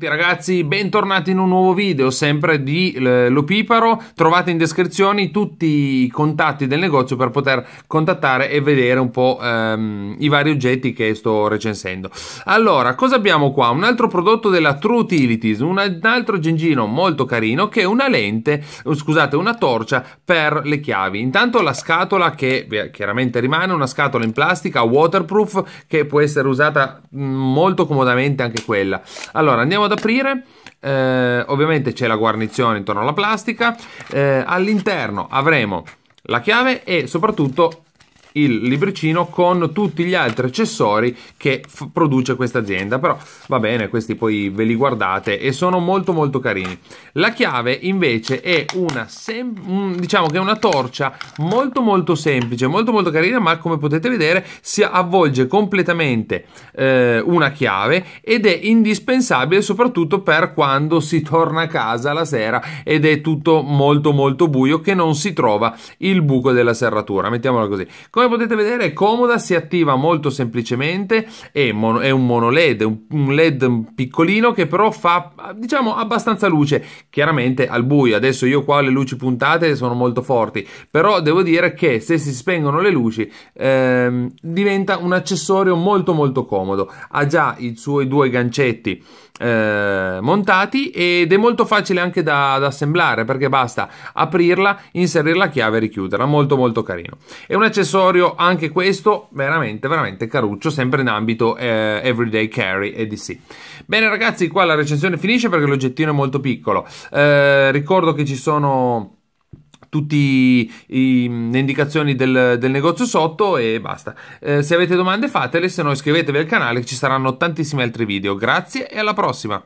tutti ragazzi, bentornati in un nuovo video sempre di Lopiparo. Trovate in descrizione tutti i contatti del negozio per poter contattare e vedere un po' ehm, i vari oggetti che sto recensendo. Allora, cosa abbiamo qua? Un altro prodotto della True Utilities, un altro gengino molto carino che è una lente, oh, scusate, una torcia per le chiavi. Intanto la scatola che chiaramente rimane, una scatola in plastica waterproof che può essere usata molto comodamente anche quella. Allora, andiamo ad ad aprire. Eh, ovviamente c'è la guarnizione intorno alla plastica. Eh, all'interno avremo la chiave e soprattutto il libricino con tutti gli altri accessori che produce questa azienda però va bene questi poi ve li guardate e sono molto molto carini la chiave invece è una diciamo che è una torcia molto molto semplice molto molto carina ma come potete vedere si avvolge completamente eh, una chiave ed è indispensabile soprattutto per quando si torna a casa la sera ed è tutto molto molto buio che non si trova il buco della serratura mettiamola così come potete vedere è comoda, si attiva molto semplicemente, è, mono, è un mono LED, un, LED piccolino che però fa, diciamo, abbastanza luce, chiaramente al buio. Adesso io qua le luci puntate sono molto forti, però devo dire che se si spengono le luci ehm, diventa un accessorio molto molto comodo. Ha già i suoi due gancetti eh, montati ed è molto facile anche da, da assemblare perché basta aprirla, inserire la chiave e richiuderla, molto molto carino. È un accessorio territorio anche questo veramente veramente caruccio sempre in ambito eh, everyday carry e DC bene ragazzi qua la recensione finisce perché l'oggettino è molto piccolo eh, ricordo che ci sono tutte mm, le indicazioni del, del, negozio sotto e basta. Eh, se avete domande fatele, se no iscrivetevi al canale, ci saranno tantissimi altri video. Grazie e alla prossima!